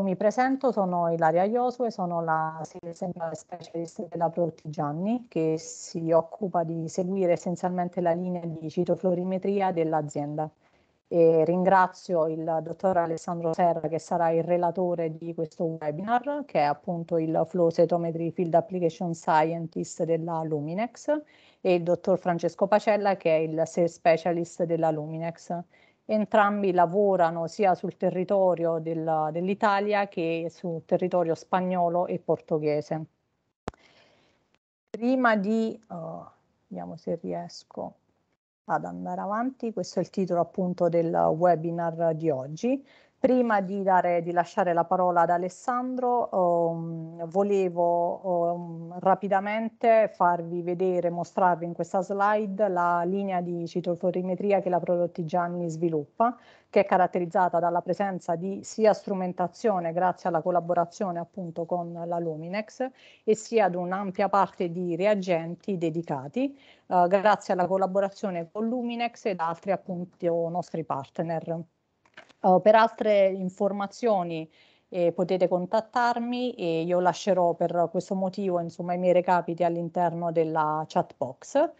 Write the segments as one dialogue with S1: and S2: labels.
S1: mi presento, sono Ilaria Iosue, sono la senior specialist della Prodotti Gianni che si occupa di seguire essenzialmente la linea di citoflorimetria dell'azienda. E ringrazio il dottor Alessandro Serra che sarà il relatore di questo webinar che è appunto il Flow Cytometry Field Application Scientist della Luminex e il dottor Francesco Pacella che è il Sales Specialist della Luminex entrambi lavorano sia sul territorio del, dell'Italia che sul territorio spagnolo e portoghese. Prima di, uh, vediamo se riesco ad andare avanti, questo è il titolo appunto del webinar di oggi. Prima di, dare, di, lasciare la parola ad Alessandro, um, volevo um, rapidamente farvi vedere, mostrarvi in questa slide la linea di citoforimetria che la Prodotti Gianni sviluppa, che è caratterizzata dalla presenza di sia strumentazione grazie alla collaborazione appunto con la Luminex e sia ad un'ampia parte di reagenti dedicati uh, grazie alla collaborazione con Luminex ed altri appunto nostri partner. Uh, per altre informazioni eh, potete contattarmi e io lascerò per questo motivo insomma, i miei recapiti all'interno della chat box.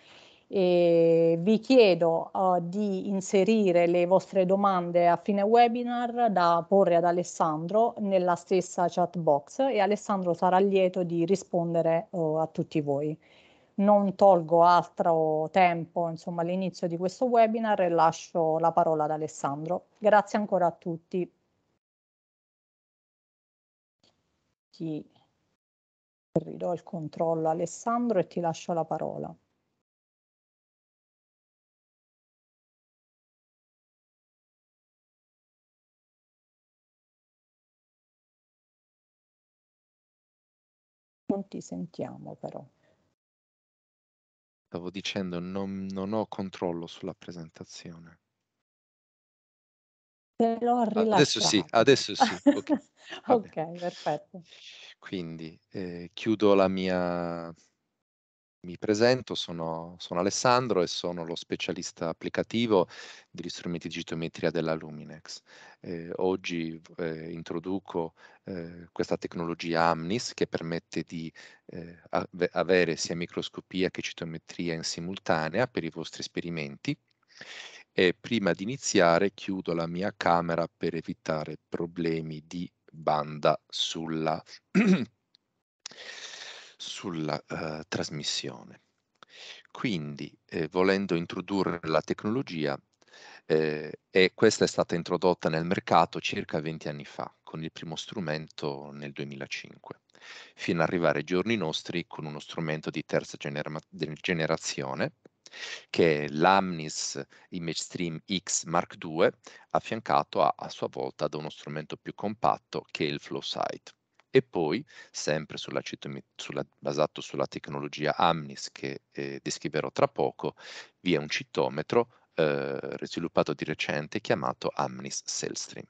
S1: E vi chiedo uh, di inserire le vostre domande a fine webinar da porre ad Alessandro nella stessa chat box e Alessandro sarà lieto di rispondere uh, a tutti voi non tolgo altro tempo insomma, all'inizio di questo webinar e lascio la parola ad Alessandro. Grazie ancora a tutti. Ti
S2: ridò il controllo Alessandro e ti lascio la parola. Non ti sentiamo però.
S3: Stavo dicendo, non, non ho controllo sulla presentazione.
S1: Te l'ho rilasciato. Adesso sì,
S3: adesso sì. Ok,
S1: okay perfetto.
S3: Quindi eh, chiudo la mia mi presento, sono, sono, Alessandro e sono lo specialista applicativo degli strumenti di geometria della Luminex. Eh, oggi eh, introduco eh, questa tecnologia AMNIS che permette di eh, ave avere sia microscopia che citometria in simultanea per i vostri esperimenti. E prima di iniziare chiudo la mia camera per evitare problemi di banda sulla sulla eh, trasmissione. Quindi, eh, volendo introdurre la tecnologia, eh, e questa è stata introdotta nel mercato circa 20 anni fa, con il primo strumento nel 2005, fino ad arrivare ai giorni nostri con uno strumento di terza genera generazione, che è l'Amnis ImageStream X Mark II, affiancato a, a sua volta da uno strumento più compatto che è il FlowSight. E poi, sempre sulla, basato sulla tecnologia AMNIS che eh, descriverò tra poco, vi è un citometro eh, sviluppato di recente chiamato AMNIS Cellstream.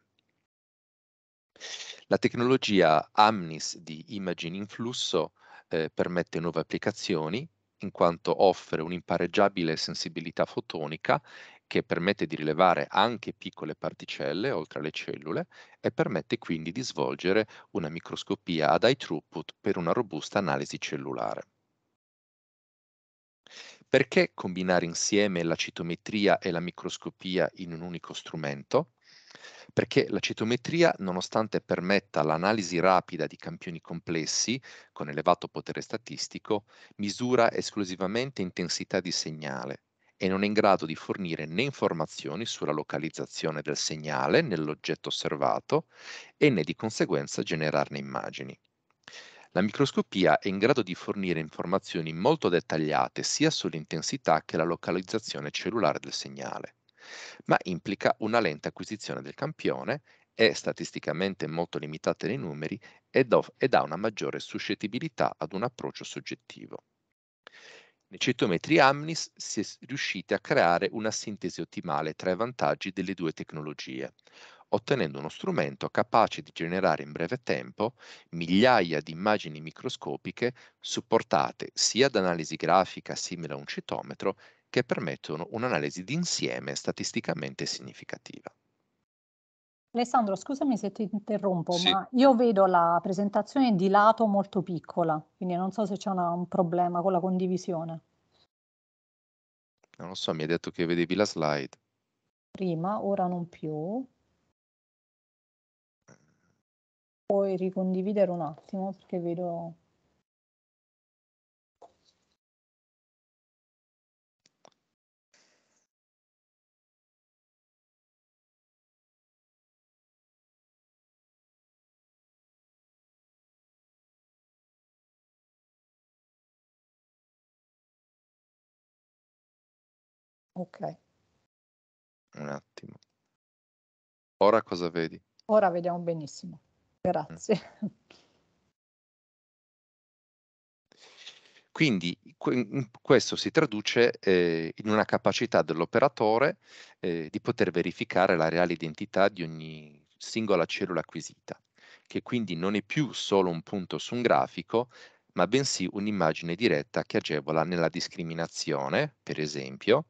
S3: La tecnologia AMNIS di Imaging in flusso eh, permette nuove applicazioni in quanto offre un'impareggiabile sensibilità fotonica che permette di rilevare anche piccole particelle oltre alle cellule e permette quindi di svolgere una microscopia ad high throughput per una robusta analisi cellulare. Perché combinare insieme la citometria e la microscopia in un unico strumento? perché la citometria, nonostante permetta l'analisi rapida di campioni complessi con elevato potere statistico, misura esclusivamente intensità di segnale, e non è in grado di fornire né informazioni sulla localizzazione del segnale nell'oggetto osservato e né di conseguenza generarne immagini. La microscopia è in grado di fornire informazioni molto dettagliate sia sull'intensità che la localizzazione cellulare del segnale, ma implica una lenta acquisizione del campione, è statisticamente molto limitata nei numeri ed, ed ha una maggiore suscettibilità ad un approccio soggettivo. Nei 100 Amnis si è riusciti a creare una sintesi ottimale tra i vantaggi delle due tecnologie, ottenendo uno strumento capace di generare in breve tempo migliaia di immagini microscopiche supportate sia da analisi grafica simile a un cetometro che permettono un'analisi d'insieme statisticamente significativa.
S1: Alessandro, scusami se ti interrompo, Sì. ma io vedo la presentazione di lato molto piccola, quindi non so se c'è una- un problema con la condivisione.
S3: Non lo so, mi hai detto che vedevi la slide.
S1: Prima, ora non più.
S2: Puoi ricondividere un attimo perché vedo... Ok. Un attimo. Ora cosa
S3: vedi?
S1: Ora vediamo benissimo. Grazie. Mm.
S3: Quindi mm, questo si traduce eh, in una capacità dell'operatore eh, di poter verificare la reale identità di ogni singola cellula acquisita, che quindi non è più solo un punto su un grafico, ma bensì un'immagine diretta che agevola nella discriminazione, per esempio,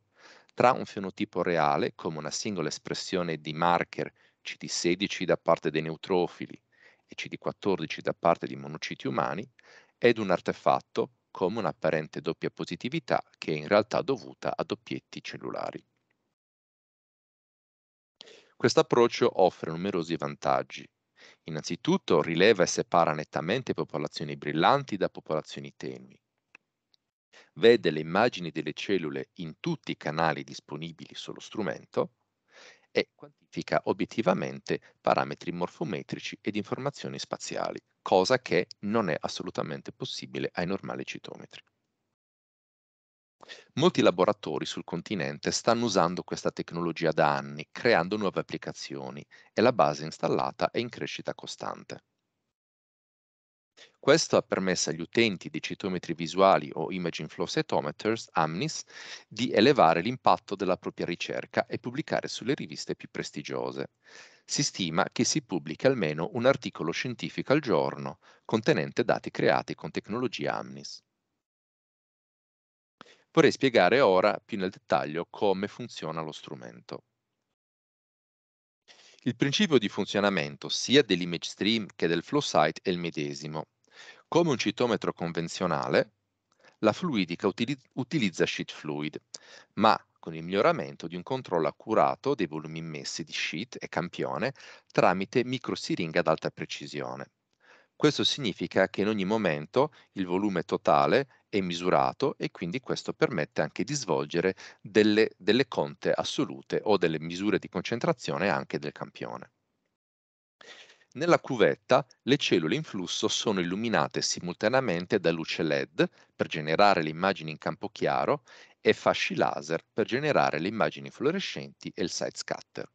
S3: tra un fenotipo reale, come una singola espressione di marker CD16 da parte dei neutrofili e CD14 da parte di monociti umani, ed un artefatto, come un'apparente doppia positività che è in realtà dovuta a doppietti cellulari. Questo approccio offre numerosi vantaggi. Innanzitutto rileva e separa nettamente popolazioni brillanti da popolazioni tenui vede le immagini delle cellule in tutti i canali disponibili sullo strumento e quantifica obiettivamente parametri morfometrici ed informazioni spaziali, cosa che non è assolutamente possibile ai normali citometri. Molti laboratori sul continente stanno usando questa tecnologia da anni, creando nuove applicazioni e la base installata è in crescita costante. Questo ha permesso agli utenti di citometri visuali o Imaging Flow Cytometers, AMNIS, di elevare l'impatto della propria ricerca e pubblicare sulle riviste più prestigiose. Si stima che si pubblichi almeno un articolo scientifico al giorno contenente dati creati con tecnologia AMNIS. Vorrei spiegare ora più nel dettaglio come funziona lo strumento. Il principio di funzionamento sia dell'image stream che del flow site è il medesimo. Come un citometro convenzionale, la fluidica utilizza sheet fluid, ma con il miglioramento di un controllo accurato dei volumi immessi di sheet e campione tramite microsiringa ad alta precisione. Questo significa che in ogni momento il volume totale è misurato e quindi questo permette anche di svolgere delle, delle conte assolute o delle misure di concentrazione anche del campione. Nella cuvetta le cellule in flusso sono illuminate simultaneamente da luce LED per generare le immagini in campo chiaro e fasci laser per generare le immagini fluorescenti e il side scatter.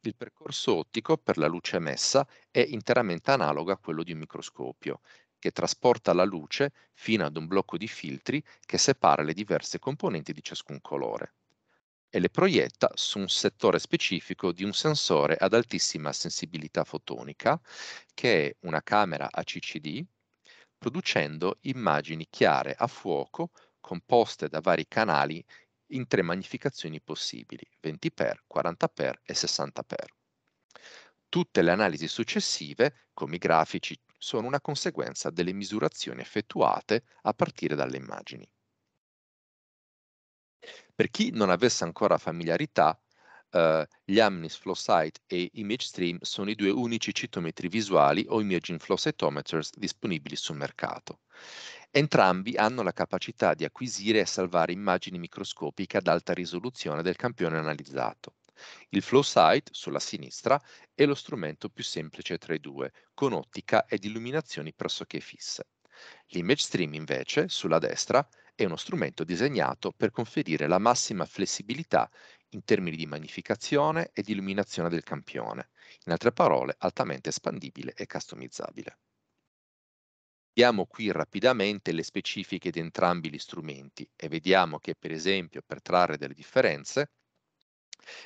S3: Il percorso ottico per la luce emessa è interamente analogo a quello di un microscopio, che trasporta la luce fino ad un blocco di filtri che separa le diverse componenti di ciascun colore e le proietta su un settore specifico di un sensore ad altissima sensibilità fotonica, che è una camera a CCD, producendo immagini chiare a fuoco composte da vari canali in tre magnificazioni possibili, 20x, 40x e 60x. Tutte le analisi successive, come i grafici, sono una conseguenza delle misurazioni effettuate a partire dalle immagini. Per chi non avesse ancora familiarità, eh, gli Amnis Flow Sight e Image Stream sono i due unici citometri visuali o imaging flow cytometers disponibili sul mercato. Entrambi hanno la capacità di acquisire e salvare immagini microscopiche ad alta risoluzione del campione analizzato. Il flow sight, sulla sinistra, è lo strumento più semplice tra i due, con ottica ed illuminazioni pressoché fisse. L'image stream, invece, sulla destra, è uno strumento disegnato per conferire la massima flessibilità in termini di magnificazione e di illuminazione del campione, in altre parole altamente espandibile e customizzabile. Vediamo qui rapidamente le specifiche di entrambi gli strumenti e vediamo che per esempio per trarre delle differenze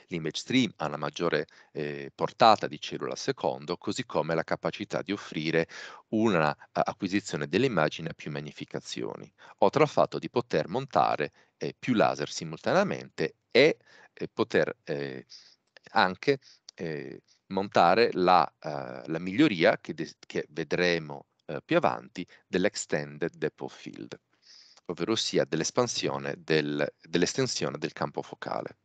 S3: L'image stream ha una maggiore eh, portata di cellula al secondo, così come la capacità di offrire un'acquisizione dell'immagine a più magnificazioni, oltre al fatto di poter montare eh, più laser simultaneamente e eh, poter eh, anche eh, montare la, uh, la miglioria che, che vedremo uh, più avanti dell'extended depth field, ovvero sia dell'espansione del, dell'estensione del campo focale.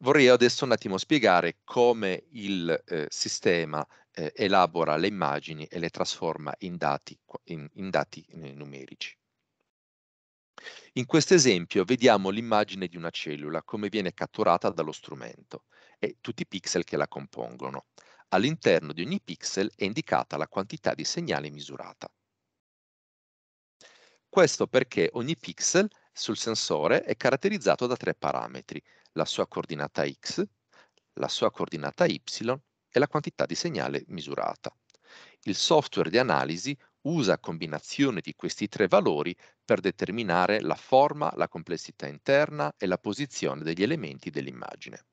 S3: Vorrei adesso un attimo spiegare come il eh, sistema eh, elabora le immagini e le trasforma in dati, in, in dati eh, numerici. In questo esempio vediamo l'immagine di una cellula come viene catturata dallo strumento e tutti i pixel che la compongono. All'interno di ogni pixel è indicata la quantità di segnale misurata. Questo perché ogni pixel sul sensore è caratterizzato da tre parametri, la sua coordinata x, la sua coordinata y e la quantità di segnale misurata. Il software di analisi usa combinazione di questi tre valori per determinare la forma, la complessità interna e la posizione degli elementi dell'immagine.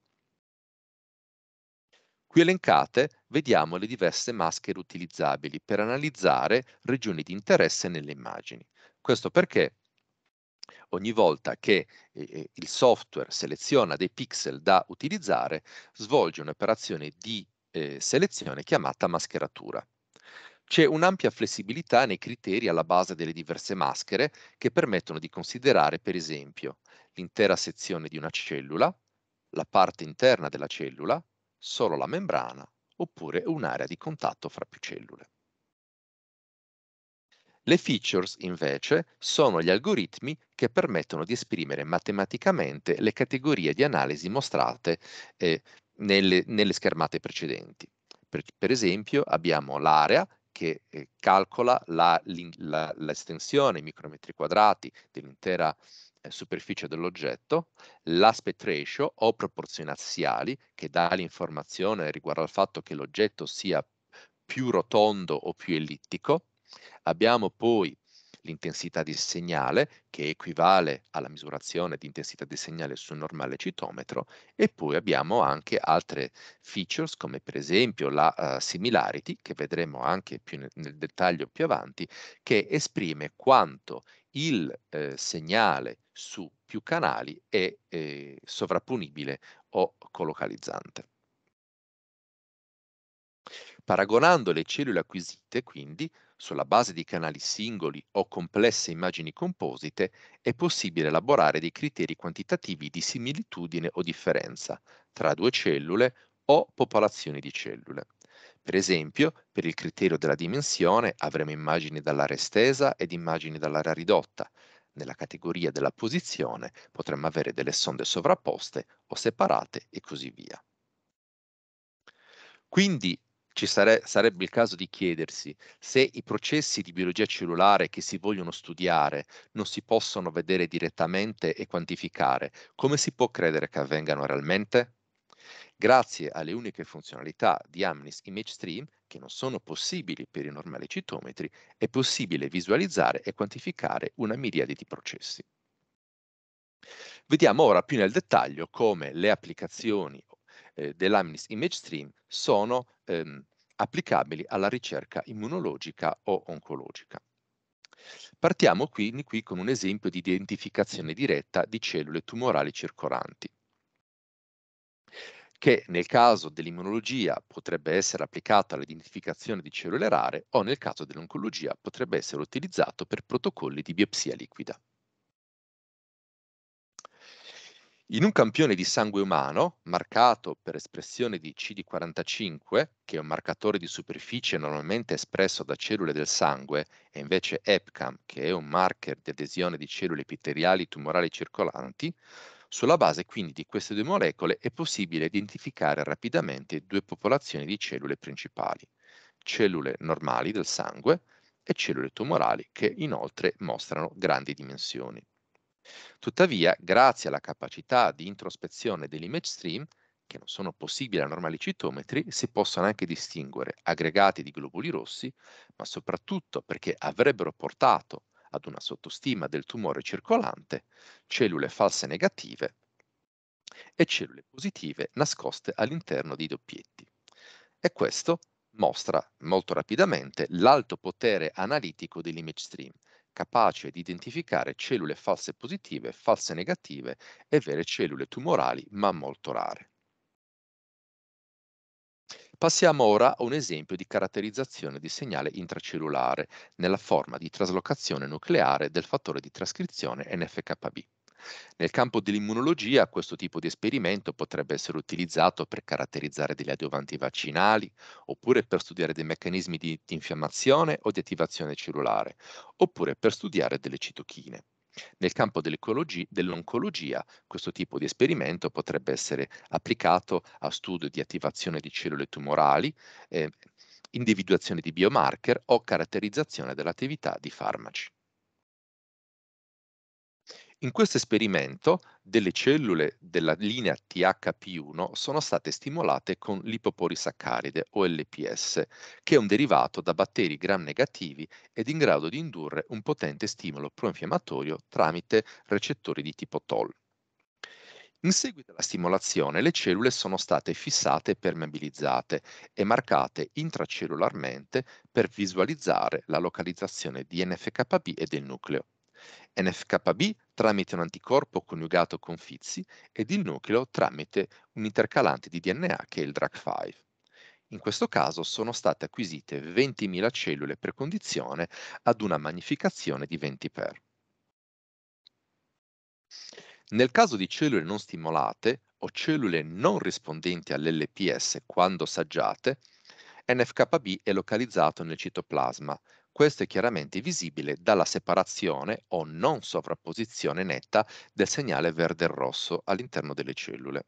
S3: Qui elencate vediamo le diverse maschere utilizzabili per analizzare regioni di interesse nelle immagini. Questo perché ogni volta che eh, eh, il software seleziona dei pixel da utilizzare, svolge un'operazione di eh, selezione chiamata mascheratura. C'è un'ampia flessibilità nei criteri alla base delle diverse maschere che permettono di considerare, per esempio, l'intera sezione di una cellula, la parte interna della cellula, solo la membrana, oppure un'area di contatto fra più cellule. Le features, invece, sono gli algoritmi che permettono di esprimere matematicamente le categorie di analisi mostrate eh, nelle, nelle, schermate precedenti. Per, per esempio abbiamo l'area che eh, calcola l'estensione i micrometri quadrati dell'intera eh, superficie dell'oggetto, l'aspect ratio o proporzioni assiali che dà l'informazione riguardo al fatto che l'oggetto sia più rotondo o più ellittico, Abbiamo poi l'intensità di segnale che equivale alla misurazione di intensità di segnale sul normale citometro e poi abbiamo anche altre features come per esempio la uh, similarity che vedremo anche più nel, nel dettaglio più avanti che esprime quanto il eh, segnale su più canali è eh, sovrapponibile o colocalizzante. Paragonando le cellule acquisite, quindi, sulla base di canali singoli o complesse immagini composite è possibile elaborare dei criteri quantitativi di similitudine o differenza tra due cellule o popolazioni di cellule. Per esempio, per il criterio della dimensione avremo immagini dall'area estesa ed immagini dall'area ridotta. Nella categoria della posizione potremmo avere delle sonde sovrapposte o separate e così via. Quindi ci sare- sarebbe il caso di chiedersi se i processi di biologia cellulare che si vogliono studiare non si possono vedere direttamente e quantificare, come si può credere che avvengano realmente? Grazie alle uniche funzionalità di Amnis Image Stream, che non sono possibili per i normali citometri, è possibile visualizzare e quantificare una miriade di processi. Vediamo ora più nel dettaglio come le applicazioni eh, dell'Amnis Image Stream sono ehm, applicabili alla ricerca immunologica o oncologica. Partiamo quindi qui con un esempio di identificazione diretta di cellule tumorali circolanti, che nel caso dell'immunologia potrebbe essere applicato all'identificazione di cellule rare o nel caso dell'oncologia potrebbe essere utilizzato per protocolli di biopsia liquida. In un campione di sangue umano, marcato per espressione di CD45, che è un marcatore di superficie normalmente espresso da cellule del sangue, e invece EPCAM, che è un marker di adesione di cellule epiteriali tumorali circolanti, sulla base quindi di queste due molecole è possibile identificare rapidamente due popolazioni di cellule principali, cellule normali del sangue e cellule tumorali che inoltre mostrano grandi dimensioni. Tuttavia, grazie alla capacità di introspezione dell'image stream, che non sono possibili a normali citometri, si possono anche distinguere aggregati di globuli rossi, ma soprattutto perché avrebbero portato ad una sottostima del tumore circolante, cellule false negative e cellule positive nascoste all'interno dei doppietti. E questo mostra molto rapidamente l'alto potere analitico dell'image stream, capace di identificare cellule false positive, false negative e vere cellule tumorali, ma molto rare. Passiamo ora a un esempio di caratterizzazione di segnale intracellulare nella forma di traslocazione nucleare del fattore di trascrizione NFKB. Nel campo dell'immunologia questo tipo di esperimento potrebbe essere utilizzato per caratterizzare degli adiovanti vaccinali, oppure per studiare dei meccanismi di, di infiammazione o di attivazione cellulare, oppure per studiare delle citochine. Nel campo dell'oncologia questo tipo di esperimento potrebbe essere applicato a studio di attivazione di cellule tumorali, eh, individuazione di biomarker o caratterizzazione dell'attività di farmaci. In questo esperimento delle cellule della linea THP1 sono state stimolate con lipoporisaccaride o LPS, che è un derivato da batteri gram negativi ed in grado di indurre un potente stimolo proinfiammatorio tramite recettori di tipo TOL. In seguito alla stimolazione le cellule sono state fissate e permeabilizzate e marcate intracellularmente per visualizzare la localizzazione di NFKB e del nucleo. NFKB tramite un anticorpo coniugato con Fizi ed il nucleo tramite un intercalante di DNA che è il drag 5 In questo caso sono state acquisite 20.000 cellule per condizione ad una magnificazione di 20 per. Nel caso di cellule non stimolate o cellule non rispondenti all'LPS quando saggiate, NFKB è localizzato nel citoplasma, questo è chiaramente visibile dalla separazione o non sovrapposizione netta del segnale verde e rosso all'interno delle cellule.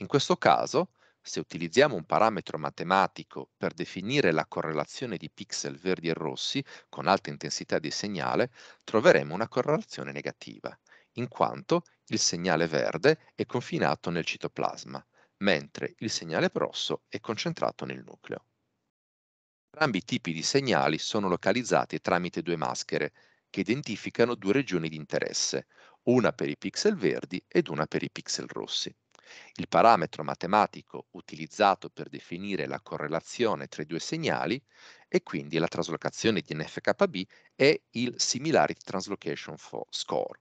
S3: In questo caso, se utilizziamo un parametro matematico per definire la correlazione di pixel verdi e rossi con alta intensità di segnale, troveremo una correlazione negativa, in quanto il segnale verde è confinato nel citoplasma, mentre il segnale rosso è concentrato nel nucleo. Entrambi i tipi di segnali sono localizzati tramite due maschere che identificano due regioni di interesse, una per i pixel verdi ed una per i pixel rossi. Il parametro matematico utilizzato per definire la correlazione tra i due segnali e quindi la traslocazione di NFKB è il Similarity Translocation Score,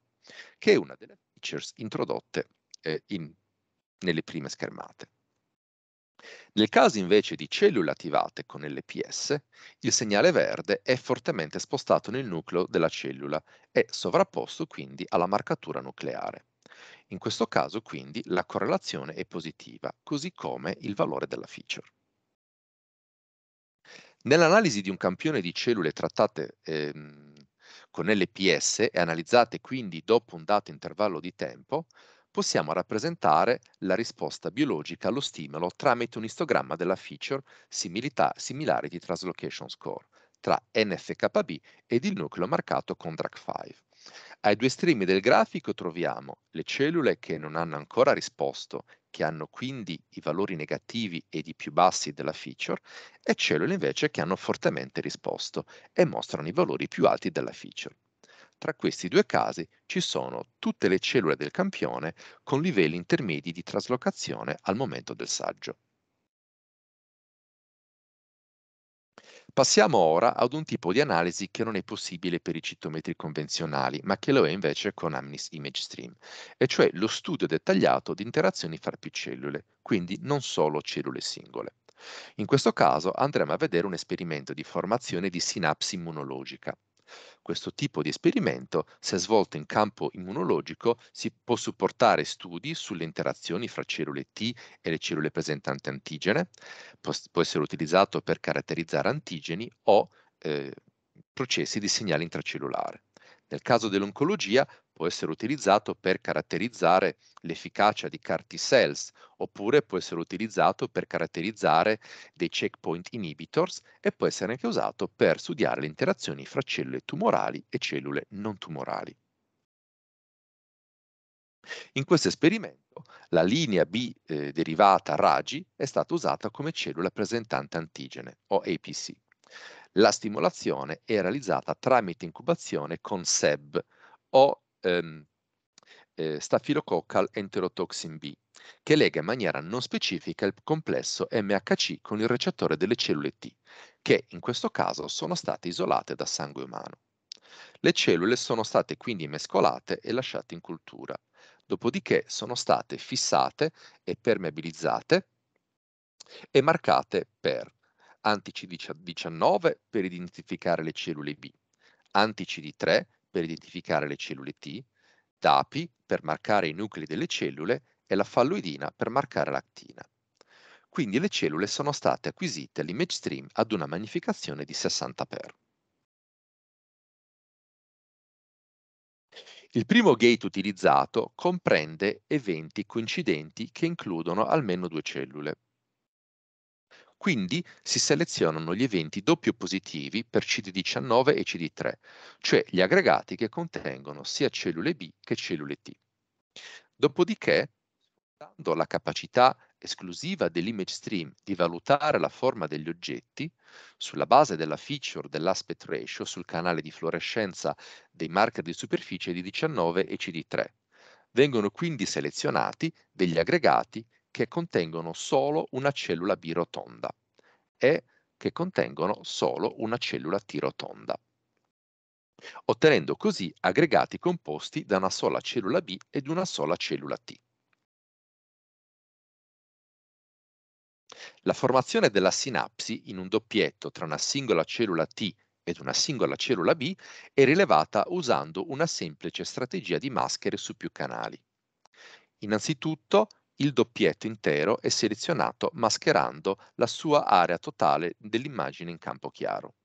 S3: che è una delle features introdotte eh, in, nelle prime schermate. Nel caso invece di cellule attivate con LPS, il segnale verde è fortemente spostato nel nucleo della cellula e sovrapposto quindi alla marcatura nucleare. In questo caso quindi la correlazione è positiva, così come il valore della feature. Nell'analisi di un campione di cellule trattate ehm, con LPS e analizzate quindi dopo un dato intervallo di tempo, possiamo rappresentare la risposta biologica allo stimolo tramite un istogramma della feature Similarity Translocation Score tra NFKB ed il nucleo marcato con DRAC5. Ai due estremi del grafico troviamo le cellule che non hanno ancora risposto, che hanno quindi i valori negativi ed i più bassi della feature, e cellule invece che hanno fortemente risposto e mostrano i valori più alti della feature. Tra questi due casi ci sono tutte le cellule del campione con livelli intermedi di traslocazione al momento del saggio. Passiamo ora ad un tipo di analisi che non è possibile per i citometri convenzionali, ma che lo è invece con Amnis Image Stream, e cioè lo studio dettagliato di interazioni fra più cellule, quindi non solo cellule singole. In questo caso andremo a vedere un esperimento di formazione di sinapsi immunologica, questo tipo di esperimento, se svolto in campo immunologico, si può supportare studi sulle interazioni fra cellule T e le cellule presentanti antigene, può essere utilizzato per caratterizzare antigeni o eh, processi di segnale intracellulare. Nel caso dell'oncologia può essere utilizzato per caratterizzare l'efficacia di CAR T-cells oppure può essere utilizzato per caratterizzare dei checkpoint inhibitors e può essere anche usato per studiare le interazioni fra cellule tumorali e cellule non tumorali. In questo esperimento la linea B eh, derivata RAGI è stata usata come cellula presentante antigene o APC. La stimolazione è realizzata tramite incubazione con SEB o ehm, eh, Staphylococal enterotoxin B, che lega in maniera non specifica il complesso MHC con il recettore delle cellule T, che in questo caso sono state isolate da sangue umano. Le cellule sono state quindi mescolate e lasciate in cultura, dopodiché sono state fissate e permeabilizzate e marcate per anti-CD19 per identificare le cellule B, anti-CD3 per identificare le cellule T, DAPI per marcare i nuclei delle cellule e la falloidina per marcare l'actina. Quindi le cellule sono state acquisite all'image stream ad una magnificazione di 60x. Il primo gate utilizzato comprende eventi coincidenti che includono almeno due cellule. Quindi si selezionano gli eventi doppio positivi per CD19 e CD3, cioè gli aggregati che contengono sia cellule B che cellule T. Dopodiché, dando la capacità esclusiva dell'image stream di valutare la forma degli oggetti sulla base della feature dell'aspect ratio sul canale di fluorescenza dei marker di superficie di 19 e CD3. Vengono quindi selezionati degli aggregati che contengono solo una cellula B rotonda e che contengono solo una cellula T rotonda, ottenendo così aggregati composti da una sola cellula B ed una sola cellula T. La formazione della sinapsi in un doppietto tra una singola cellula T ed una singola cellula B è rilevata usando una semplice strategia di maschere su più canali. Innanzitutto il doppietto intero è selezionato mascherando la sua area totale dell'immagine in campo chiaro.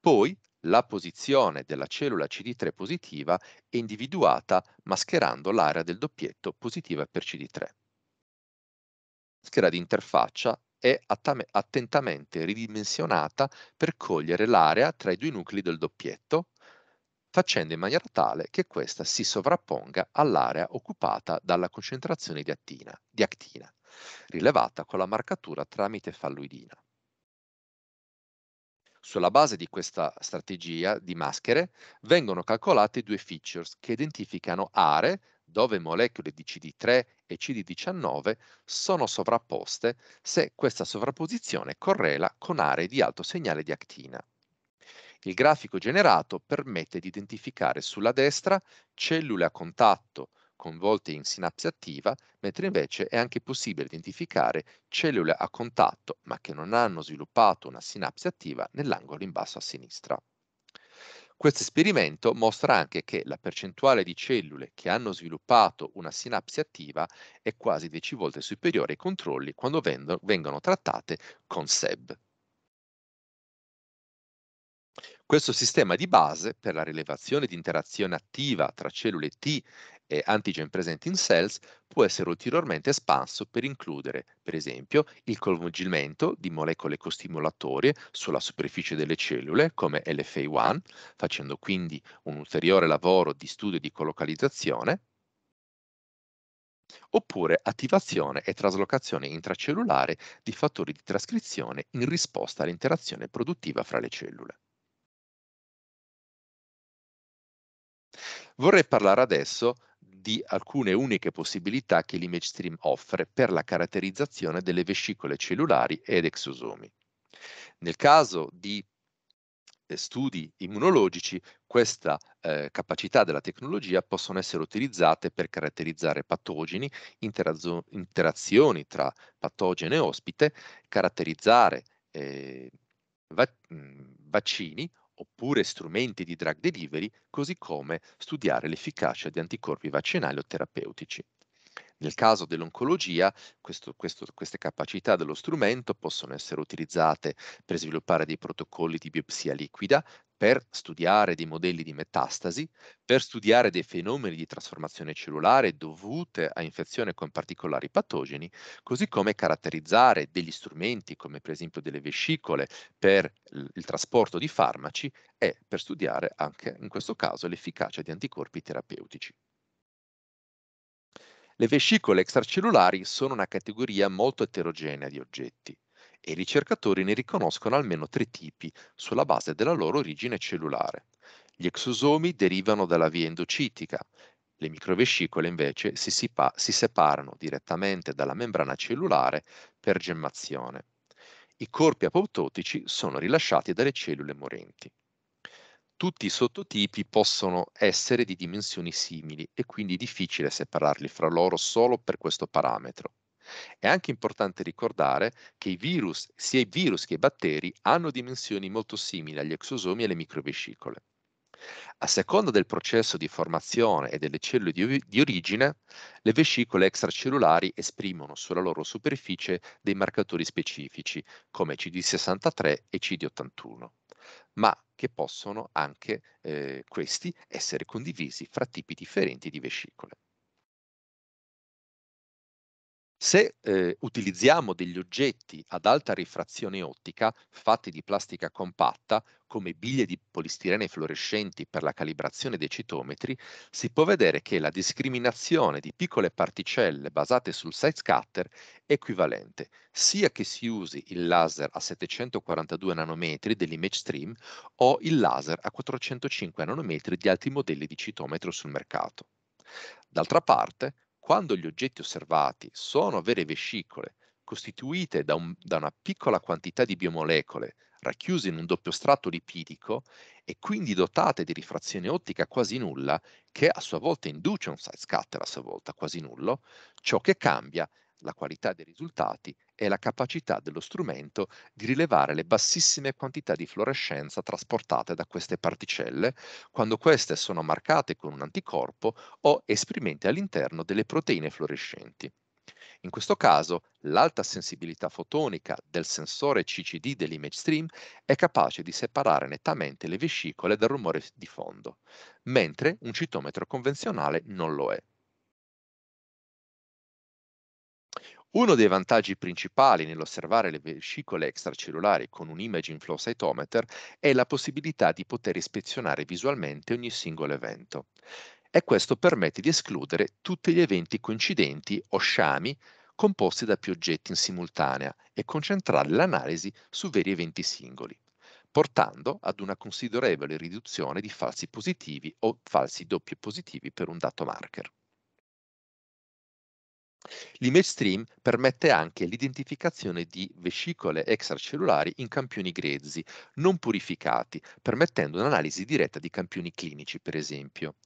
S3: Poi la posizione della cellula CD3 positiva è individuata mascherando l'area del doppietto positiva per CD3. La Scheda di interfaccia è attentamente ridimensionata per cogliere l'area tra i due nuclei del doppietto facendo in maniera tale che questa si sovrapponga all'area occupata dalla concentrazione di actina, di actina rilevata con la marcatura tramite falluidina. Sulla base di questa strategia di maschere vengono calcolate due features che identificano aree dove molecole di CD3 e CD19 sono sovrapposte se questa sovrapposizione correla con aree di alto segnale di actina. Il grafico generato permette di identificare sulla destra cellule a contatto coinvolte in sinapsi attiva, mentre invece è anche possibile identificare cellule a contatto ma che non hanno sviluppato una sinapsi attiva nell'angolo in basso a sinistra. Questo esperimento mostra anche che la percentuale di cellule che hanno sviluppato una sinapsi attiva è quasi 10 volte superiore ai controlli quando vengono trattate con SEB. Questo sistema di base per la rilevazione di interazione attiva tra cellule T e antigen presenti in cells può essere ulteriormente espanso per includere, per esempio, il coinvolgimento di molecole costimolatorie sulla superficie delle cellule, come LFA1, facendo quindi un ulteriore lavoro di studio di colocalizzazione, oppure attivazione e traslocazione intracellulare di fattori di trascrizione in risposta all'interazione produttiva fra le cellule. Vorrei parlare adesso di alcune uniche possibilità che l'image stream offre per la caratterizzazione delle vescicole cellulari ed exosomi. Nel caso di eh, studi immunologici, questa eh, capacità della tecnologia possono essere utilizzate per caratterizzare patogeni, interazioni tra patogene e ospite, caratterizzare eh, va mm, vaccini oppure strumenti di drug delivery, così come studiare l'efficacia di anticorpi vaccinali o terapeutici. Nel caso dell'oncologia, questo, questo, queste capacità dello strumento possono essere utilizzate per sviluppare dei protocolli di biopsia liquida per studiare dei modelli di metastasi, per studiare dei fenomeni di trasformazione cellulare dovute a infezione con particolari patogeni, così come caratterizzare degli strumenti come per esempio delle vescicole per il trasporto di farmaci e per studiare anche in questo caso l'efficacia di anticorpi terapeutici. Le vescicole extracellulari sono una categoria molto eterogenea di oggetti e i ricercatori ne riconoscono almeno tre tipi sulla base della loro origine cellulare. Gli exosomi derivano dalla via endocitica, le microvescicole invece si, si, si separano direttamente dalla membrana cellulare per gemmazione. I corpi apoptotici sono rilasciati dalle cellule morenti. Tutti i sottotipi possono essere di dimensioni simili e quindi difficile separarli fra loro solo per questo parametro. È anche importante ricordare che i virus, sia i virus che i batteri, hanno dimensioni molto simili agli exosomi e alle microvescicole. A seconda del processo di formazione e delle cellule di, di, origine, le vescicole extracellulari esprimono sulla loro superficie dei marcatori specifici, come CD63 e CD81, ma che possono anche eh, questi essere condivisi fra tipi differenti di vescicole. Se eh, utilizziamo degli oggetti ad alta rifrazione ottica, fatti di plastica compatta, come biglie di polistirene fluorescenti per la calibrazione dei citometri, si può vedere che la discriminazione di piccole particelle basate sul side scatter è equivalente, sia che si usi il laser a 742 nanometri dell'image stream o il laser a 405 nanometri di altri modelli di citometro sul mercato. D'altra parte, quando gli oggetti osservati sono vere vescicole costituite da, un, da una piccola quantità di biomolecole racchiuse in un doppio strato lipidico e quindi dotate di rifrazione ottica quasi nulla, che a sua volta induce un side scatter a sua volta quasi nullo, ciò che cambia la qualità dei risultati e la capacità dello strumento di rilevare le bassissime quantità di fluorescenza trasportate da queste particelle quando queste sono marcate con un anticorpo o esprimente all'interno delle proteine fluorescenti. In questo caso, l'alta sensibilità fotonica del sensore CCD dell'image stream è capace di separare nettamente le vescicole dal rumore di fondo, mentre un citometro convenzionale non lo è. Uno dei vantaggi principali nell'osservare le vescicole extracellulari con un imaging flow cytometer è la possibilità di poter ispezionare visualmente ogni singolo evento. E questo permette di escludere tutti gli eventi coincidenti o sciami composti da più oggetti in simultanea e concentrare l'analisi su veri eventi singoli, portando ad una considerevole riduzione di falsi positivi o falsi doppi positivi per un dato marker. L'image stream permette anche l'identificazione di vescicole extracellulari in campioni grezzi, non purificati, permettendo un'analisi diretta di campioni clinici, per esempio.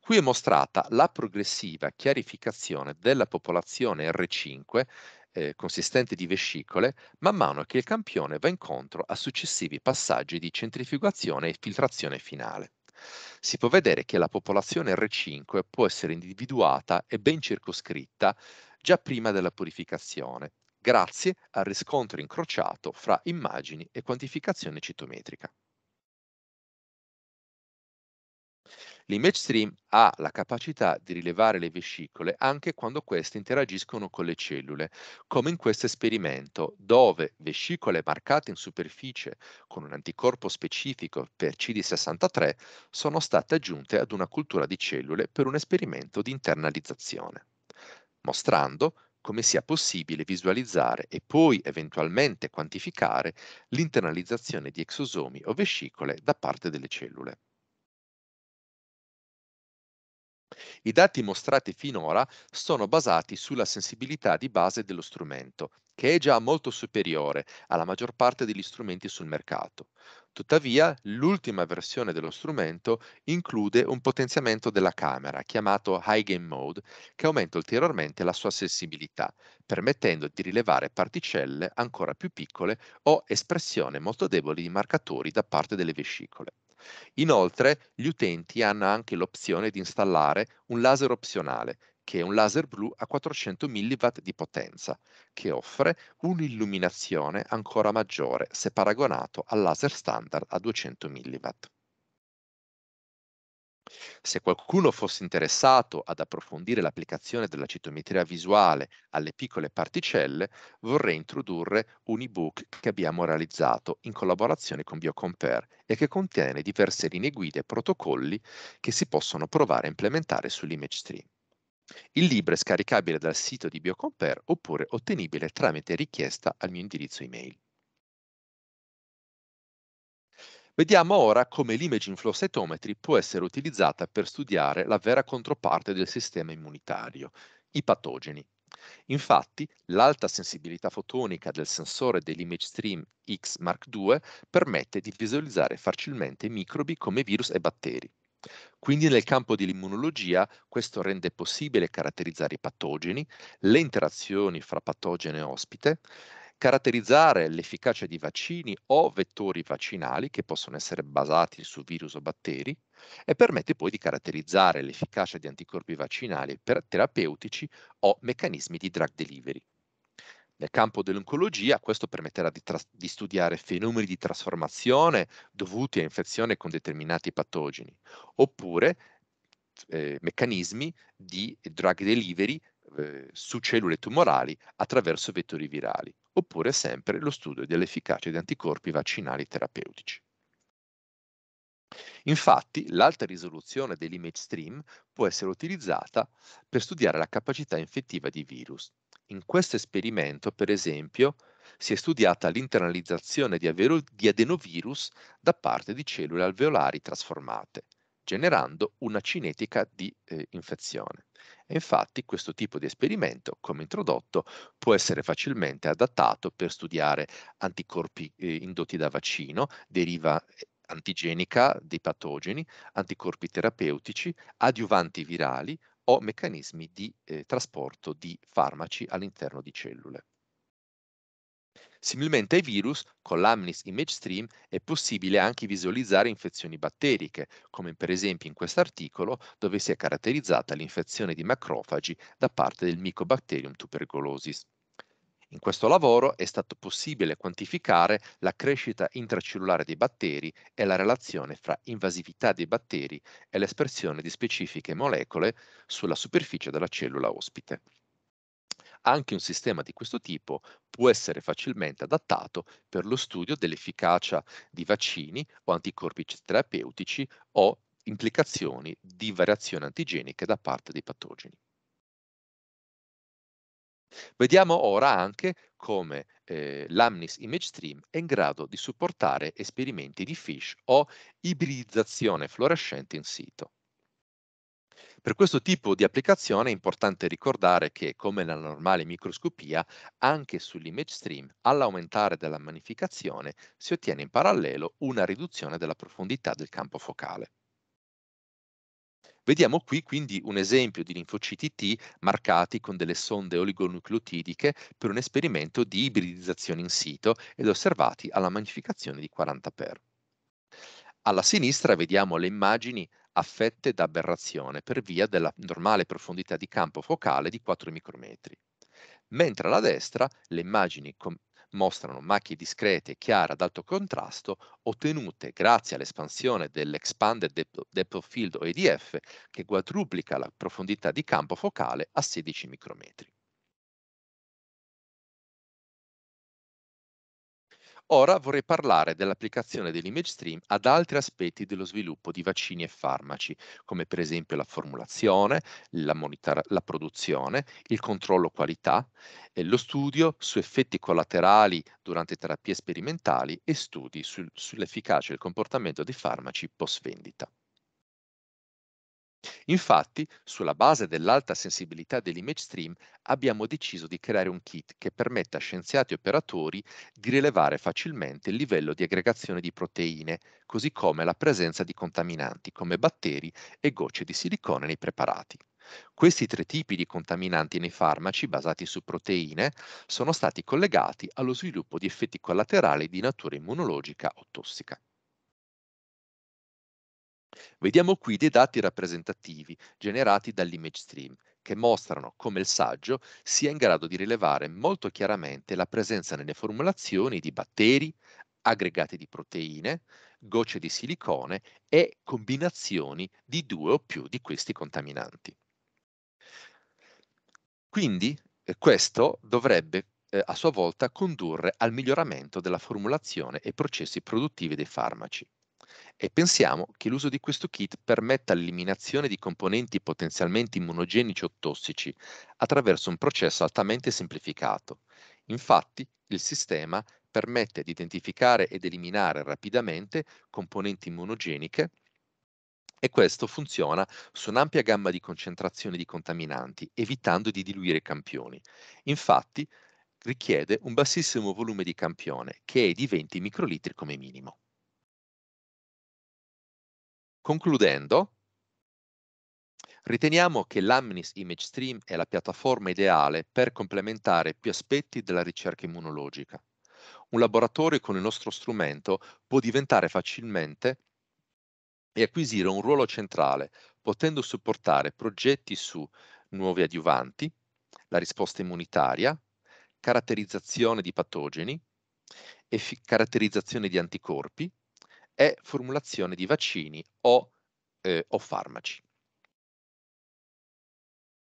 S3: Qui è mostrata la progressiva chiarificazione della popolazione R5 eh, consistente di vescicole man mano che il campione va incontro a successivi passaggi di centrifugazione e filtrazione finale si può vedere che la popolazione R5 può essere individuata e ben circoscritta già prima della purificazione, grazie al riscontro incrociato fra immagini e quantificazione citometrica. L'image stream ha la capacità di rilevare le vescicole anche quando queste interagiscono con le cellule, come in questo esperimento, dove vescicole marcate in superficie con un anticorpo specifico per CD63 sono state aggiunte ad una cultura di cellule per un esperimento di internalizzazione mostrando come sia possibile visualizzare e poi eventualmente quantificare l'internalizzazione di exosomi o vescicole da parte delle cellule. I dati mostrati finora sono basati sulla sensibilità di base dello strumento che è già molto superiore alla maggior parte degli strumenti sul mercato. Tuttavia, l'ultima versione dello strumento include un potenziamento della camera, chiamato High Gain Mode, che aumenta ulteriormente la sua sensibilità, permettendo di rilevare particelle ancora più piccole o espressione molto deboli di marcatori da parte delle vescicole. Inoltre, gli utenti hanno anche l'opzione di installare un laser opzionale che è un laser blu a 400 mW di potenza, che offre un'illuminazione ancora maggiore se paragonato al laser standard a 200 mW. Se qualcuno fosse interessato ad approfondire l'applicazione della citometria visuale alle piccole particelle, vorrei introdurre un ebook che abbiamo realizzato in collaborazione con Biocompare e che contiene diverse linee guida e protocolli che si possono provare a implementare sull'image stream. Il libro è scaricabile dal sito di BioCompare oppure ottenibile tramite richiesta al mio indirizzo email. Vediamo ora come l'imaging flow cytometry può essere utilizzata per studiare la vera controparte del sistema immunitario, i patogeni. Infatti, l'alta sensibilità fotonica del sensore dell'image stream X Mark II permette di visualizzare facilmente microbi come virus e batteri. Quindi nel campo dell'immunologia questo rende possibile caratterizzare i patogeni, le interazioni fra patogene e ospite, caratterizzare l'efficacia di vaccini o vettori vaccinali che possono essere basati su virus o batteri e permette poi di caratterizzare l'efficacia di anticorpi vaccinali per terapeutici o meccanismi di drug delivery. Nel campo dell'oncologia questo permetterà di, tras- di studiare fenomeni di trasformazione dovuti a infezione con determinati patogeni, oppure eh, meccanismi di drug delivery eh, su cellule tumorali attraverso vettori virali, oppure sempre lo studio dell'efficacia di anticorpi vaccinali terapeutici. Infatti, l'alta risoluzione dell'image stream può essere utilizzata per studiare la capacità infettiva di virus, in questo esperimento, per esempio, si è studiata l'internalizzazione di adenovirus da parte di cellule alveolari trasformate, generando una cinetica di eh, infezione. E infatti questo tipo di esperimento, come introdotto, può essere facilmente adattato per studiare anticorpi eh, indotti da vaccino, deriva eh, antigenica dei patogeni, anticorpi terapeutici, adiuvanti virali, o meccanismi di eh, trasporto di farmaci all'interno di cellule. Similmente ai virus, con l'Amnis Image Stream è possibile anche visualizzare infezioni batteriche, come per esempio in questo articolo dove si è caratterizzata l'infezione di macrofagi da parte del Mycobacterium tubercolosis. In questo lavoro è stato possibile quantificare la crescita intracellulare dei batteri e la relazione fra invasività dei batteri e l'espressione di specifiche molecole sulla superficie della cellula ospite. Anche un sistema di questo tipo può essere facilmente adattato per lo studio dell'efficacia di vaccini o anticorpi terapeutici o implicazioni di variazioni antigeniche da parte dei patogeni. Vediamo ora anche come eh, l'Amnis Image Stream è in grado di supportare esperimenti di fish o ibridizzazione fluorescente in sito. Per questo tipo di applicazione è importante ricordare che, come nella normale microscopia, anche sull'image stream, all'aumentare della magnificazione, si ottiene in parallelo una riduzione della profondità del campo focale. Vediamo qui quindi un esempio di linfociti T marcati con delle sonde oligonucleotidiche per un esperimento di ibridizzazione in sito ed osservati alla magnificazione di 40 per. Alla sinistra vediamo le immagini affette da aberrazione per via della normale profondità di campo focale di 4 micrometri mentre alla destra le immagini mostrano macchie discrete e chiare ad alto contrasto ottenute grazie all'espansione dell'Expanded Depth, of Field o EDF che quadruplica la profondità di campo focale a 16 micrometri. Ora vorrei parlare dell'applicazione dell'image stream ad altri aspetti dello sviluppo di vaccini e farmaci, come per esempio la formulazione, la, la produzione, il controllo qualità, lo studio su effetti collaterali durante terapie sperimentali e studi sul, sull'efficacia e il comportamento dei farmaci post vendita. Infatti, sulla base dell'alta sensibilità dell'image stream, abbiamo deciso di creare un kit che permetta a scienziati e operatori di rilevare facilmente il livello di aggregazione di proteine, così come la presenza di contaminanti come batteri e gocce di silicone nei preparati. Questi tre tipi di contaminanti nei farmaci basati su proteine sono stati collegati allo sviluppo di effetti collaterali di natura immunologica o tossica. Vediamo qui dei dati rappresentativi generati dall'image stream, che mostrano come il saggio sia in grado di rilevare molto chiaramente la presenza nelle formulazioni di batteri, aggregati di proteine, gocce di silicone e combinazioni di due o più di questi contaminanti. Quindi eh, questo dovrebbe eh, a sua volta condurre al miglioramento della formulazione e processi produttivi dei farmaci e pensiamo che l'uso di questo kit permetta l'eliminazione di componenti potenzialmente immunogenici o tossici attraverso un processo altamente semplificato. Infatti, il sistema permette di identificare ed eliminare rapidamente componenti immunogeniche e questo funziona su un'ampia gamma di concentrazioni di contaminanti, evitando di diluire campioni. Infatti, richiede un bassissimo volume di campione, che è di 20 microlitri come minimo. Concludendo, riteniamo che l'Amnis Image Stream è la piattaforma ideale per complementare più aspetti della ricerca immunologica. Un laboratorio con il nostro strumento può diventare facilmente e acquisire un ruolo centrale, potendo supportare progetti su nuovi adiuvanti, la risposta immunitaria, caratterizzazione di patogeni, caratterizzazione di anticorpi, è formulazione di vaccini o, eh, o farmaci.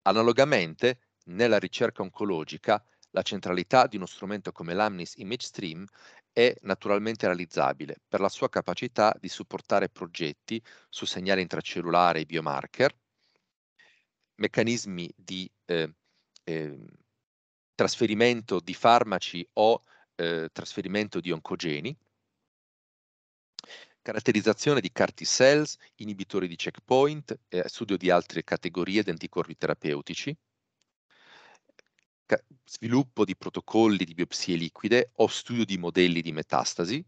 S3: Analogamente, nella ricerca oncologica, la centralità di uno strumento come l'Amnis Image Stream è naturalmente realizzabile per la sua capacità di supportare progetti su segnali intracellulari e biomarker, meccanismi di eh, eh, trasferimento di farmaci o eh, trasferimento di oncogeni, caratterizzazione di CAR T-cells, inibitori di checkpoint, eh, studio di altre categorie di anticorpi terapeutici, sviluppo di protocolli di biopsie liquide o studio di modelli di metastasi,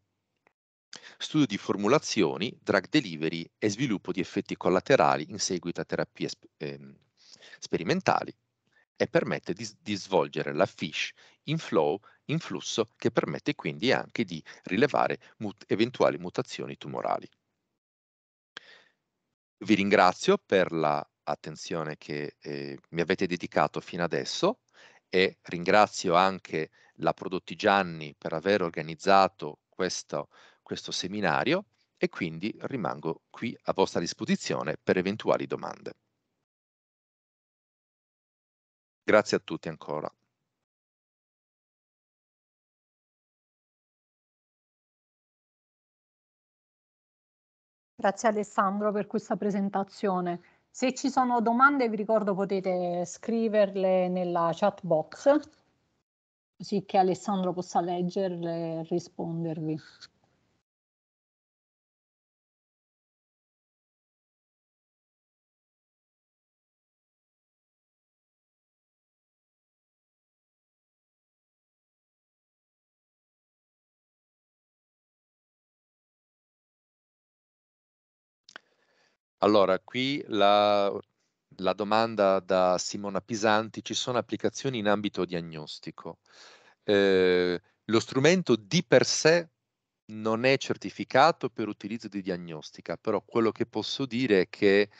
S3: studio di formulazioni, drug delivery e sviluppo di effetti collaterali in seguito a terapie sp ehm, sperimentali e permette di, di svolgere la FISH in flow in flusso che permette quindi anche di rilevare mut eventuali mutazioni tumorali. Vi ringrazio per l'attenzione che eh, mi avete dedicato fino adesso e ringrazio anche la Prodotti Gianni per aver organizzato questo, questo seminario e quindi rimango qui a vostra disposizione per eventuali domande.
S2: Grazie a tutti ancora. Grazie Alessandro per questa presentazione. Se ci sono domande vi ricordo
S1: potete scriverle nella chat box così che Alessandro
S2: possa leggerle e rispondervi.
S3: Allora, qui la, la domanda da Simona Pisanti, ci sono applicazioni in ambito diagnostico. Eh, lo strumento di per sé non è certificato per utilizzo di diagnostica, però quello che posso dire è che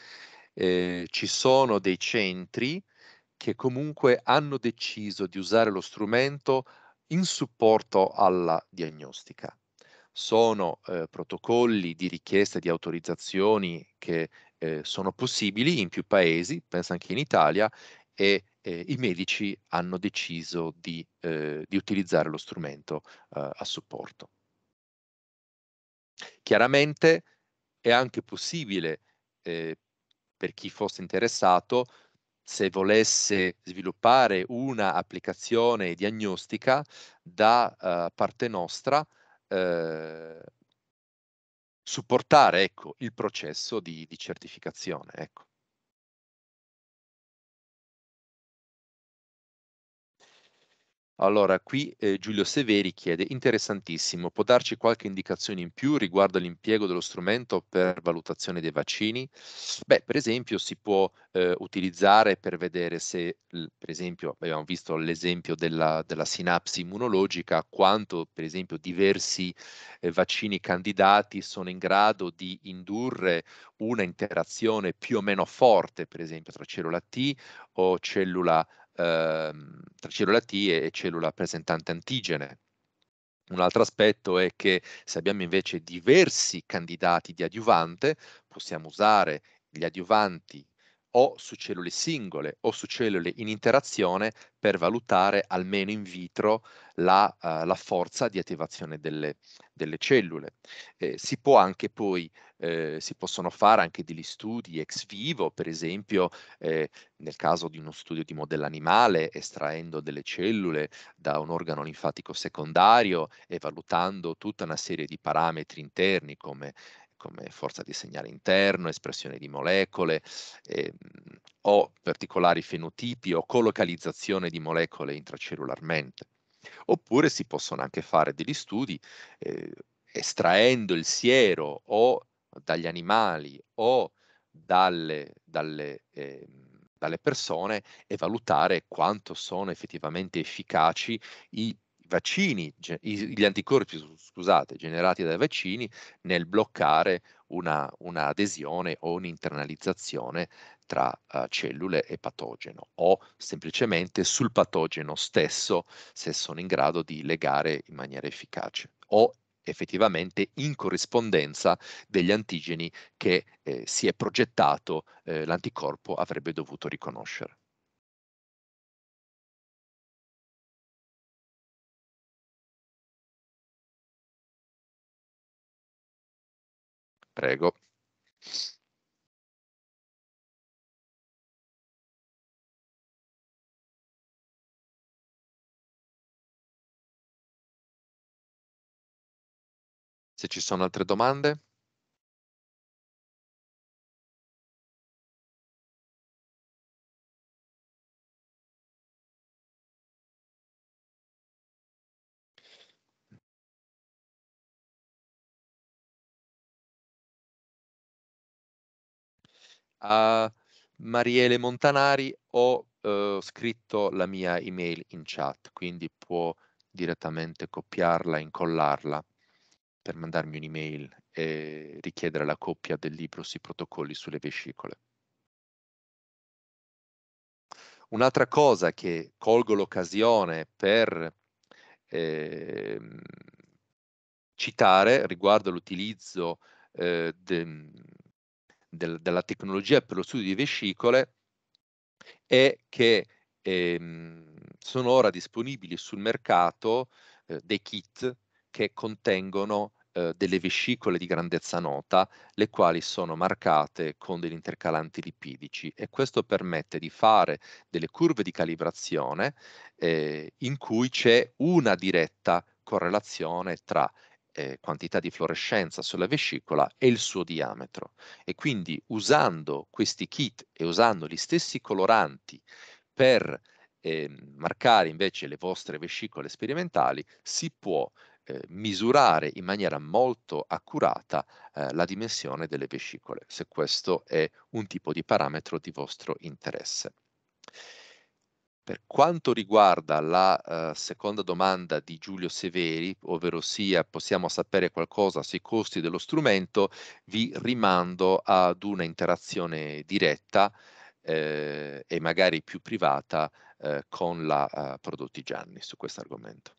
S3: eh, ci sono dei centri che comunque hanno deciso di usare lo strumento in supporto alla diagnostica sono eh, protocolli di richiesta di autorizzazioni che eh, sono possibili in più paesi, penso anche in Italia, e eh, i medici hanno deciso di, ehm, di utilizzare lo strumento ehm, a supporto. Chiaramente è anche possibile ehm, per chi fosse interessato se volesse sviluppare una applicazione diagnostica da parte nostra Ehm, supportare ecco, il processo di, di certificazione. Ecco. Allora, qui eh, Giulio Severi chiede, interessantissimo, può darci qualche indicazione in più riguardo all'impiego dello strumento per valutazione dei vaccini? Beh, per esempio si può eh, utilizzare per vedere se, per esempio, abbiamo visto l'esempio della, della, sinapsi immunologica, quanto per esempio diversi eh, vaccini candidati sono in grado di indurre una interazione più o meno forte, per esempio, tra cellula T o cellula ehm, tra cellula T e cellula presentante antigene. Un altro aspetto è che se abbiamo invece diversi candidati di adiuvante, possiamo usare gli adiuvanti o su cellule singole o su cellule in interazione per valutare almeno in vitro la, uh, la forza di attivazione delle, delle cellule. Eh, si, poi, eh, si possono fare anche degli studi ex vivo, per esempio eh, nel caso di uno studio di modello animale, estraendo delle cellule da un organo linfatico secondario e valutando tutta una serie di parametri interni come come forza di segnale interno, espressione di molecole eh, o particolari fenotipi o colocalizzazione di molecole intracellularmente. Oppure si possono anche fare degli studi eh, estraendo il siero o dagli animali o dalle, dalle, eh, dalle persone e valutare quanto sono effettivamente efficaci i vaccini, gli anticorpi scusate, generati dai vaccini nel bloccare una, una adesione o un'internalizzazione tra uh, cellule e patogeno o semplicemente sul patogeno stesso se sono in grado di legare in maniera efficace o effettivamente in corrispondenza degli antigeni che eh, si è progettato eh, l'anticorpo avrebbe dovuto riconoscere.
S2: Prego. Se ci sono altre domande?
S3: a Mariele Montanari uhm, ho eh, scritto la mia email in chat, quindi può direttamente copiarla, incollarla per mandarmi un'email e richiedere la copia del libro sui protocolli sulle vescicole. Un'altra cosa che colgo l'occasione per eh, citare riguardo l'utilizzo uhm, eh, del, della tecnologia per lo studio di vescicole è che ehm, sono ora disponibili sul mercato eh, dei kit che contengono eh, delle vescicole di grandezza nota, le quali sono marcate con degli intercalanti lipidici e questo permette di fare delle curve di calibrazione eh, in cui c'è una diretta correlazione tra eh, quantità di fluorescenza sulla vescicola e il suo diametro. E quindi usando questi kit e usando gli stessi coloranti per eh, marcare invece le vostre vescicole sperimentali, si può eh, misurare in maniera molto accurata eh, la dimensione delle vescicole, se questo è un tipo di parametro di vostro interesse. Per quanto riguarda la eh, seconda domanda di Giulio Severi, ovvero sia possiamo sapere qualcosa sui costi dello strumento, vi rimando ad una interazione diretta eh, e magari più privata eh, con la uh, Prodotti Gianni su questo argomento.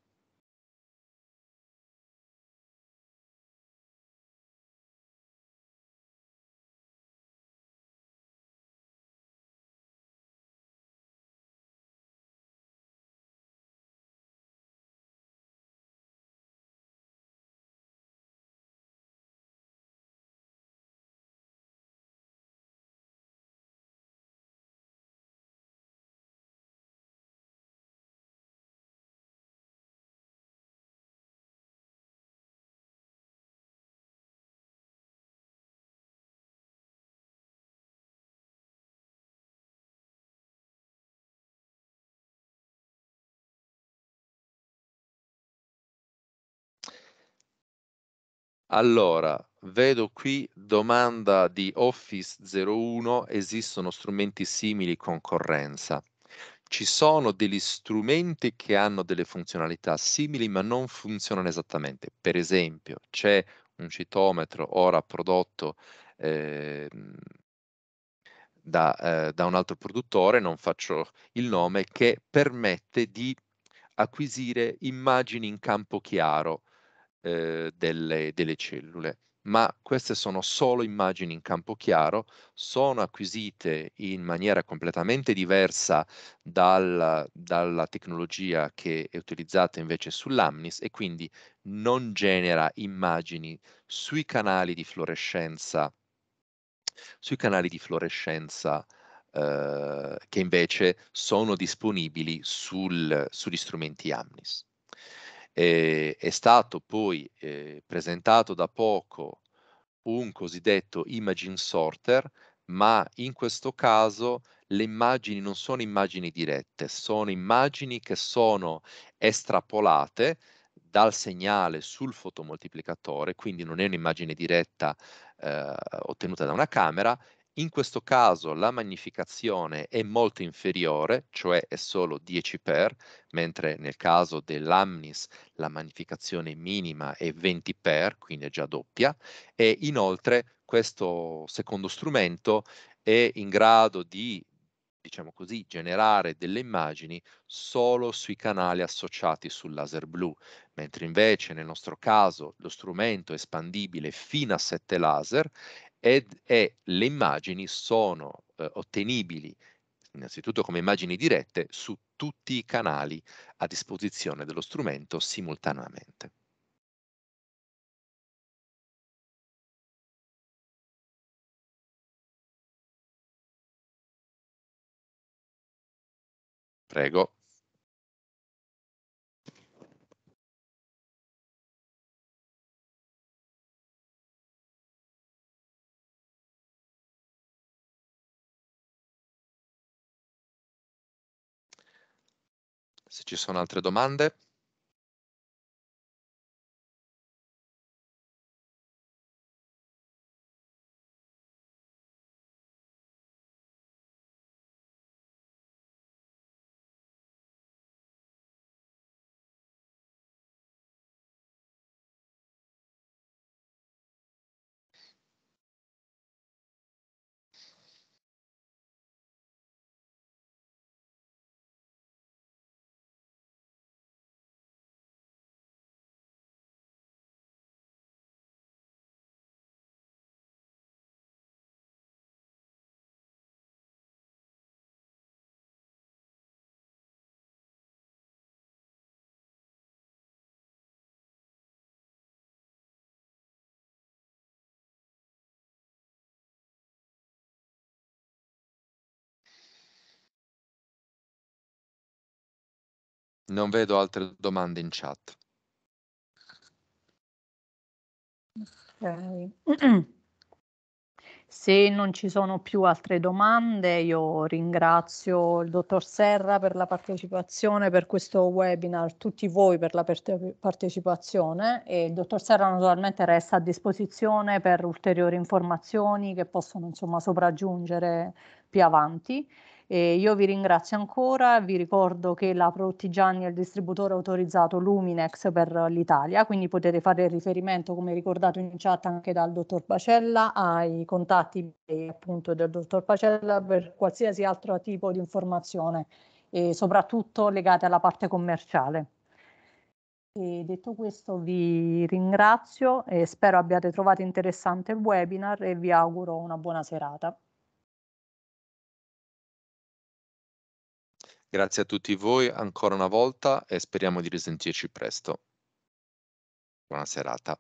S3: Allora, vedo qui domanda di Office 01, esistono strumenti simili concorrenza. Ci sono degli strumenti che hanno delle funzionalità simili ma non funzionano esattamente. Per esempio, c'è un citometro ora prodotto eh, da, eh, da un altro produttore, non faccio il nome, che permette di acquisire immagini in campo chiaro eh, delle, delle cellule ma queste sono solo immagini in campo chiaro, sono acquisite in maniera completamente diversa dalla, dalla tecnologia che è utilizzata invece sull'Amnis e quindi non genera immagini sui canali di fluorescenza, sui canali di fluorescenza eh, che invece sono disponibili sul, sugli strumenti Amnis eh, è stato poi eh, presentato da poco un cosiddetto imaging sorter, ma in questo caso le immagini non sono immagini dirette, sono immagini che sono estrapolate dal segnale sul fotomoltiplicatore, quindi non è un'immagine diretta eh, ottenuta da una camera, in questo caso la magnificazione è molto inferiore, cioè è solo 10 per, mentre nel caso dell'amnis la magnificazione minima è 20 per, quindi è già doppia, e inoltre questo secondo strumento è in grado di diciamo così, generare delle immagini solo sui canali associati sul laser blu, mentre invece nel nostro caso lo strumento è espandibile fino a 7 laser ed, e le immagini sono eh, ottenibili innanzitutto come immagini dirette su tutti i canali a disposizione dello strumento simultaneamente.
S2: Prego. se ci sono altre domande. Non vedo altre domande in chat. Okay.
S1: Se non ci sono più altre domande, io ringrazio il dottor Serra per la partecipazione, per questo webinar, tutti voi per la partecipazione e il dottor Serra naturalmente resta a disposizione per ulteriori informazioni che possono insomma sopraggiungere più avanti. E io vi ringrazio ancora, vi ricordo che la Prottigiani è il distributore autorizzato Luminex per l'Italia, quindi potete fare riferimento, come ricordato in chat anche dal dottor Pacella, ai contatti appunto del dottor Pacella per qualsiasi altro tipo di informazione e soprattutto legate alla parte commerciale. E detto questo vi ringrazio e spero abbiate trovato interessante il webinar e vi auguro una buona serata.
S3: Grazie a tutti voi ancora una volta e speriamo di risentirci presto.
S2: Buona serata.